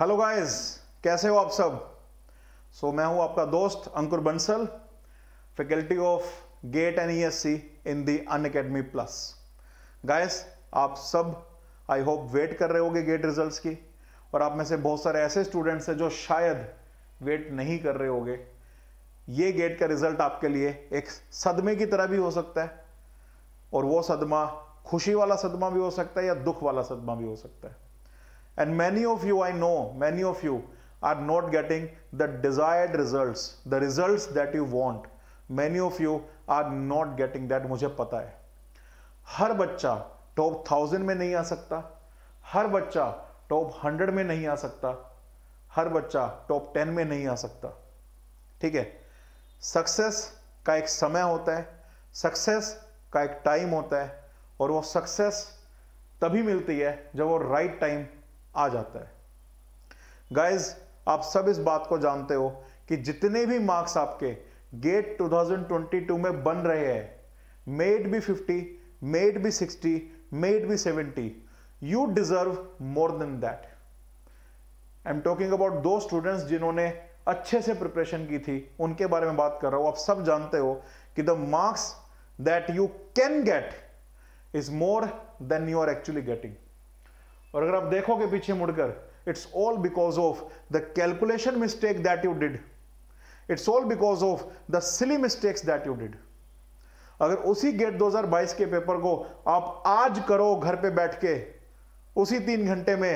Hello guys कैसे हो आप सब सो so, मैं हूं आपका दोस्त Ankur Bansal faculty of GATE N E in the Unacademy plus guys आप सब आई होप वेट कर रहे होगे गेट रिजल्ट्स की और आप में से बहुत सारे ऐसे स्टूडेंट्स हैं जो शायद वेट नहीं कर रहे होगे ये गेट का रिजल्ट आपके लिए एक सदमे की तरह भी हो सकता है और वो सदमा खुशी वाला सदमा भी हो सकता है या दुख वाला सदमा भी हो सकता है And many of you, I know, many of you are not getting the desired results, the results that you want. Many of you are not getting that, मुझे पता है हर बच्चा टॉप थाउजेंड में नहीं आ सकता हर बच्चा टॉप हंड्रेड में नहीं आ सकता हर बच्चा टॉप टेन में नहीं आ सकता ठीक है सक्सेस का एक समय होता है सक्सेस का एक टाइम होता है और वो सक्सेस तभी मिलती है जब वो राइट टाइम आ जाता है गाइज आप सब इस बात को जानते हो कि जितने भी मार्क्स आपके गेट 2022 में बन रहे हैं maybe 50 maybe 60 maybe 70 you deserve more than that I am talking about दो स्टूडेंट्स जिन्होंने अच्छे से प्रिपरेशन की थी उनके बारे में बात कर रहा हूं आप सब जानते हो कि the marks that you can get is more than you are actually getting और अगर आप देखोगे पीछे मुड़कर it's all because of the calculation mistake that you did it's all because of the silly mistakes that you did अगर उसी gate 2022 के paper को आप आज करो घर पे बैठ के उसी तीन घंटे में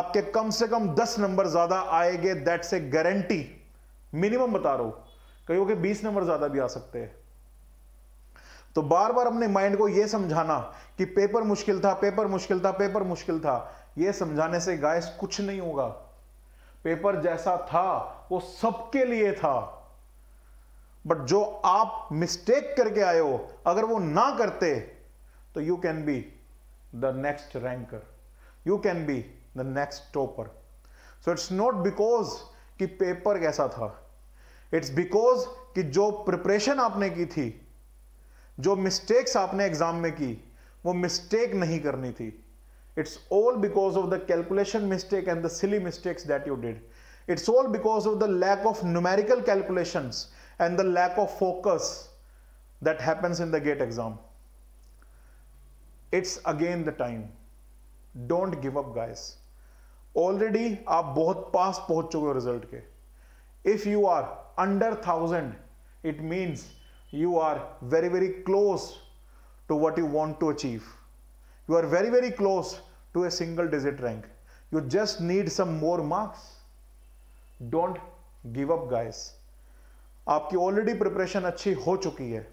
आपके कम से कम दस नंबर ज्यादा आएंगे दैट्स ए गारंटी मिनिमम बता रहा हूं कहीं बीस नंबर ज्यादा भी आ सकते हैं तो बार बार अपने माइंड को यह समझाना कि पेपर मुश्किल था पेपर मुश्किल था पेपर मुश्किल था यह समझाने से गायस कुछ नहीं होगा पेपर जैसा था वो सबके लिए था बट जो आप मिस्टेक करके आए हो अगर वो ना करते तो you can be the next ranker you can be the next topper so it's not because कि पेपर कैसा था इट्स बिकॉज कि जो प्रिपरेशन आपने की थी जो मिस्टेक्स आपने एग्जाम में की वो मिस्टेक नहीं करनी थी it's all because of the calculation mistake and the silly mistakes that you did it's all because of the lack of numerical calculation and the lack of focus that happens in the GATE exam it's again the time don't give up guys already आप बहुत पास पहुंच चुके हो result के if you are under thousand it means you are very, very close to what you want to achieve. You are very, very close to a single digit rank. You just need some more marks. Don't give up guys आपकी already preparation अच्छी हो चुकी है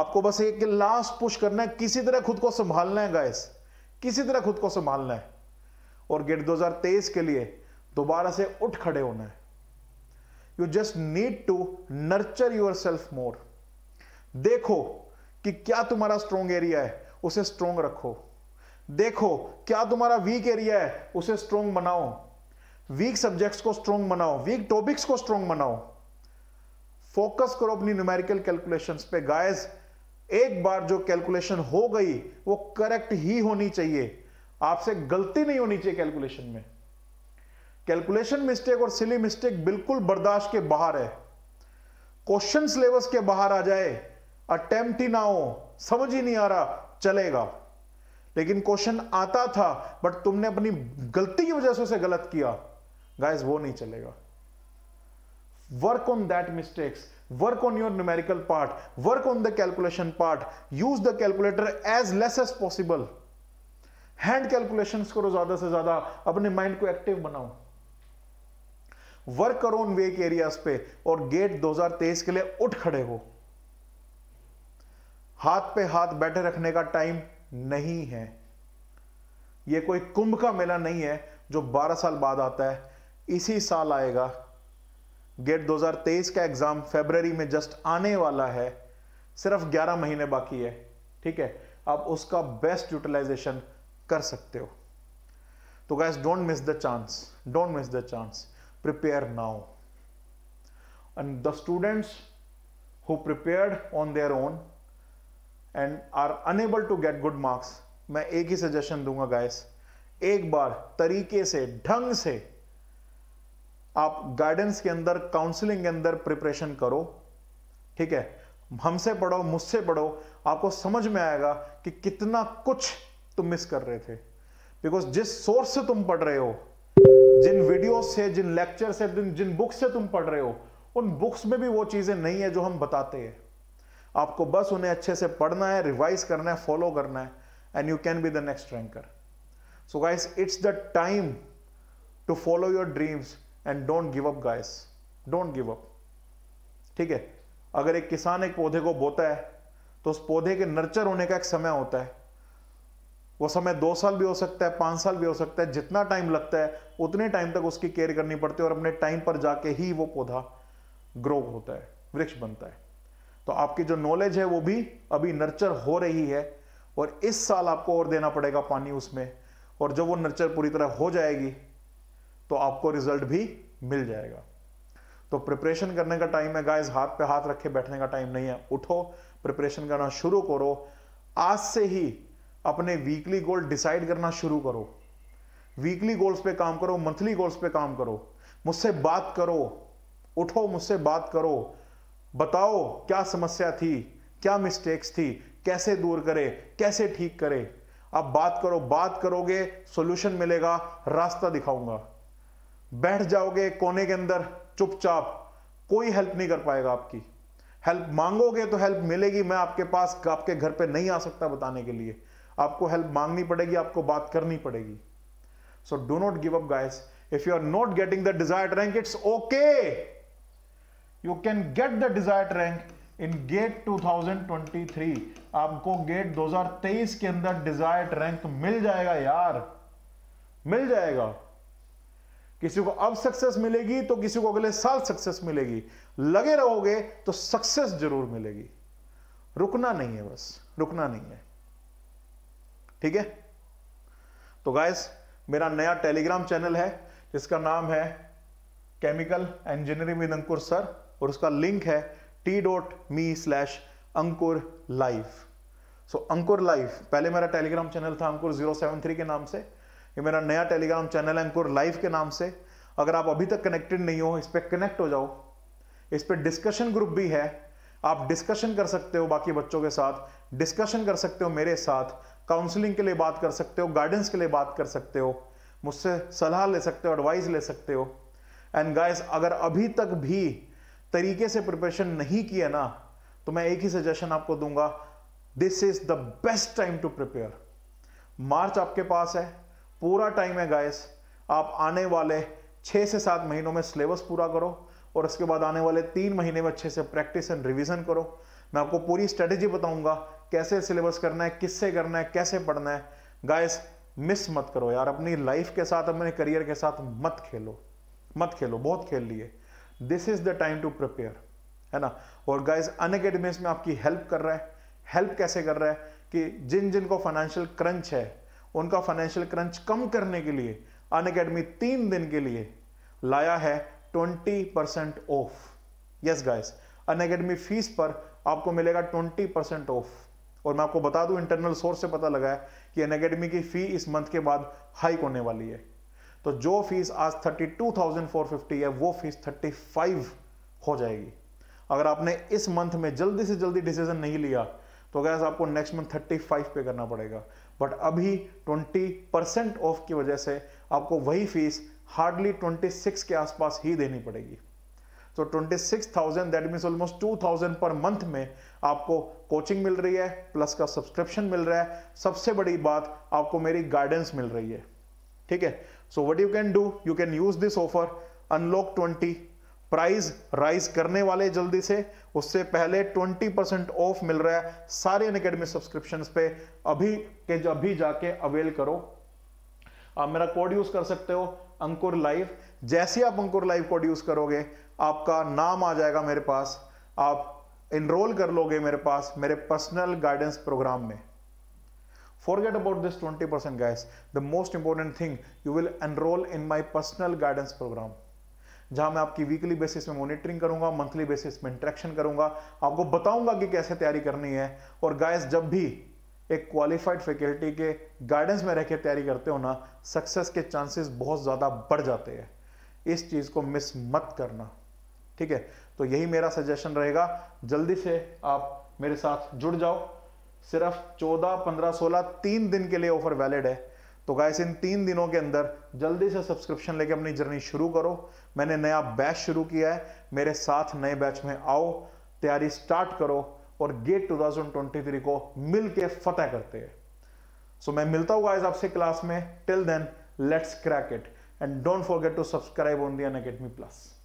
आपको बस एक last push करना है किसी तरह खुद को संभालना है गाइस किसी तरह खुद को संभालना है और गेट 2023 के लिए दोबारा से उठ खड़े होना है you just need to nurture yourself more देखो कि क्या तुम्हारा स्ट्रोंग एरिया है उसे स्ट्रोंग रखो देखो क्या तुम्हारा वीक एरिया है उसे स्ट्रोंग बनाओ वीक सब्जेक्ट्स को स्ट्रोंग बनाओ वीक टॉपिक्स को स्ट्रोंग बनाओ फोकस करो अपनी न्यूमेरिकल कैलकुलेशंस पे गाइस एक बार जो कैलकुलेशन हो गई वो करेक्ट ही होनी चाहिए आपसे गलती नहीं होनी चाहिए कैलकुलेशन में कैलकुलेशन मिस्टेक और सिली मिस्टेक बिल्कुल बर्दाश्त के बाहर है क्वेश्चन सिलेबस के बाहर आ जाए अटेम्प्ट ही ना हो समझ ही नहीं आ रहा चलेगा लेकिन क्वेश्चन आता था बट तुमने अपनी गलती की वजह से उसे गलत किया गाइस वो नहीं चलेगा work on that mistakes work on your numerical part work on the calculation part use the calculator as less as possible hand calculations करो ज्यादा से ज्यादा अपने माइंड को एक्टिव बनाओ वर्क करो उन वेक एरियाज पे और गेट 2023 के लिए उठ खड़े हो हाथ पे हाथ बैठे रखने का टाइम नहीं है यह कोई कुंभ का मेला नहीं है जो 12 साल बाद आता है इसी साल आएगा गेट 2023 का एग्जाम फेबररी में जस्ट आने वाला है सिर्फ 11 महीने बाकी है ठीक है आप उसका बेस्ट यूटिलाइजेशन कर सकते हो तो guys don't miss the chance don't miss the chance prepare now and the students who prepared on their own and are unable to get good marks मैं एक ही सजेशन दूंगा गाइस एक बार तरीके से ढंग से आप गाइडेंस के अंदर काउंसलिंग के अंदर प्रिपरेशन करो ठीक है हमसे पढ़ो मुझसे पढ़ो आपको समझ में आएगा कि कितना कुछ तुम मिस कर रहे थे बिकॉज जिस सोर्स से तुम पढ़ रहे हो जिन वीडियो से जिन लेक्चर से जिन जिन बुक से तुम पढ़ रहे हो उन बुक्स में भी वो चीज़ें नहीं है जो हम बताते हैं आपको बस उन्हें अच्छे से पढ़ना है रिवाइज करना है फॉलो करना है and you can be the next ranker so guys it's the time to follow your dreams and don't give up guys don't give up ठीक है अगर एक किसान एक पौधे को बोता है तो उस पौधे के नर्चर होने का एक समय होता है वो समय दो साल भी हो सकता है पाँच साल भी हो सकता है जितना टाइम लगता है उतने टाइम तक उसकी केयर करनी पड़ती है और अपने टाइम पर जाके ही वो पौधा ग्रो होता है वृक्ष बनता है तो आपकी जो नॉलेज है वो भी अभी नर्चर हो रही है और इस साल आपको और देना पड़ेगा पानी उसमें और जब वो नर्चर पूरी तरह हो जाएगी तो आपको रिजल्ट भी मिल जाएगा तो प्रिपरेशन करने का टाइम है गाइस हाथ पे हाथ रखे बैठने का टाइम नहीं है उठो प्रिपरेशन करना शुरू करो आज से ही अपने वीकली गोल डिसाइड करना शुरू करो वीकली गोल्स पे काम करो मंथली गोल्स पे काम करो मुझसे बात करो उठो मुझसे बात करो बताओ क्या समस्या थी क्या मिस्टेक्स थी कैसे दूर करे कैसे ठीक करे आप बात करो बात करोगे सॉल्यूशन मिलेगा रास्ता दिखाऊंगा बैठ जाओगे कोने के अंदर चुपचाप कोई हेल्प नहीं कर पाएगा आपकी हेल्प मांगोगे तो हेल्प मिलेगी मैं आपके पास आपके घर पे नहीं आ सकता बताने के लिए आपको हेल्प मांगनी पड़ेगी आपको बात करनी पड़ेगी so do not give up guys if you are not getting the desired rank it's okay you can get the desired rank in GATE 2023 आपको गेट 2023 के अंदर डिजायर्ड रैंक मिल जाएगा यार मिल जाएगा किसी को अब सक्सेस मिलेगी तो किसी को अगले साल सक्सेस मिलेगी लगे रहोगे तो सक्सेस जरूर मिलेगी रुकना नहीं है बस रुकना नहीं है ठीक है तो गाइस मेरा नया टेलीग्राम चैनल है जिसका नाम है chemical engineering with Ankur sir और उसका लिंक है T dot me slash Ankur live so Ankur live पहले मेरा टेलीग्राम चैनल था अंकुर जीरो सेवन थ्री के नाम से ये मेरा नया टेलीग्राम चैनल है अंकुर लाइव के नाम से अगर आप अभी तक कनेक्टेड नहीं हो इस पर कनेक्ट हो जाओ इस पर डिस्कशन ग्रुप भी है आप डिस्कशन कर सकते हो बाकी बच्चों के साथ डिस्कशन कर सकते हो मेरे साथ काउंसलिंग के लिए बात कर सकते हो गाइडेंस के लिए बात कर सकते हो मुझसे सलाह ले सकते हो एडवाइस ले सकते हो एंड गाइस अगर अभी तक भी तरीके से प्रिपरेशन नहीं किया ना तो मैं एक ही सजेशन आपको दूंगा this is the best time to prepare March आपके पास है पूरा टाइम है गाइस आप आने वाले छः से सात महीनों में सिलेबस पूरा करो और उसके बाद आने वाले तीन महीने में अच्छे से प्रैक्टिस एंड रिविज़न करो मैं आपको पूरी स्ट्रेटेजी बताऊंगा कैसे सिलेबस करना है किससे करना है कैसे पढ़ना है गाइस मिस मत करो यार अपनी लाइफ के साथ अपने करियर के साथ मत खेलो मत खेलो बहुत खेल लिए this is the time to prepare है ना और गाइज अन में आपकी हेल्प कर रहा है हेल्प कैसे कर रहा है कि जिन जिन को फाइनेंशियल क्रंच है उनका फाइनेंशियल क्रंच कम करने के लिए अन अकेडमी तीन दिन के लिए लाया है twenty percent off yes guys Unacademy fees पर आपको मिलेगा ट्वेंटी परसेंट ऑफ और मैं आपको बता दूं इंटरनल सोर्स से पता लगा है कि अन अकेडमी की फ़ी इस मंथ के बाद हाइक होने वाली है तो जो फीस आज thirty two thousand four fifty है वो फीस थर्टी फाइव हो जाएगी अगर आपने इस मंथ में जल्दी से जल्दी डिसीजन नहीं लिया तो गैस आपको नेक्स्ट मंथ थर्टी फाइव पे करना पड़ेगा बट अभी ट्वेंटी परसेंट ऑफ की वजह से आपको वही फीस हार्डली 26 के आसपास ही देनी पड़ेगी तो twenty six thousand that means almost two thousand per month में आपको कोचिंग मिल रही है प्लस का सब्सक्रिप्शन मिल रहा है सबसे बड़ी बात आपको मेरी गाइडेंस मिल रही है ठीक है so what you can do you can use this offer unlock twenty price rise करने वाले जल्दी से उससे पहले 20 परसेंट ऑफ मिल रहा है सारे अनकेडमी सब्सक्रिप्शन पे अभी के जो अभी जाके अवेल करो आप मेरा कोड यूज कर सकते हो अंकुर लाइव जैसे आप अंकुर लाइव को ड्यूस करोगे आपका नाम आ जाएगा मेरे पास आप इनरोल कर लोगे मेरे पास मेरे पर्सनल गाइडेंस प्रोग्राम में about this twenty 20% guys the most important thing you will enroll in my personal guidance program जहां मैं आपकी वीकली बेसिस में मॉनिटरिंग करूंगा मंथली बेसिस में इंट्रैक्शन करूंगा आपको बताऊंगा कि कैसे तैयारी करनी है और गाइस जब भी एक क्वालिफाइड फैकल्टी के गाइडेंस में रहकर तैयारी करते हो ना सक्सेस के चांसेस बहुत ज़्यादा बढ़ जाते हैं इस चीज़ को मिस मत करना ठीक है तो यही मेरा सजेशन रहेगा जल्दी से आप मेरे साथ जुड़ जाओ सिर्फ 14, 15, 16 तीन दिन के लिए ऑफर वैलिड है तो गाइस इन तीन दिनों के अंदर जल्दी से सब्सक्रिप्शन लेके अपनी जर्नी शुरू करो मैंने नया बैच शुरू किया है मेरे साथ नए बैच में आओ तैयारी स्टार्ट करो और गेट 2023 को मिल के फतेह करते हैं सो so, मैं मिलता हूँ गाइस आपसे क्लास में till then let's crack it and don't forget to subscribe on the Unacademy plus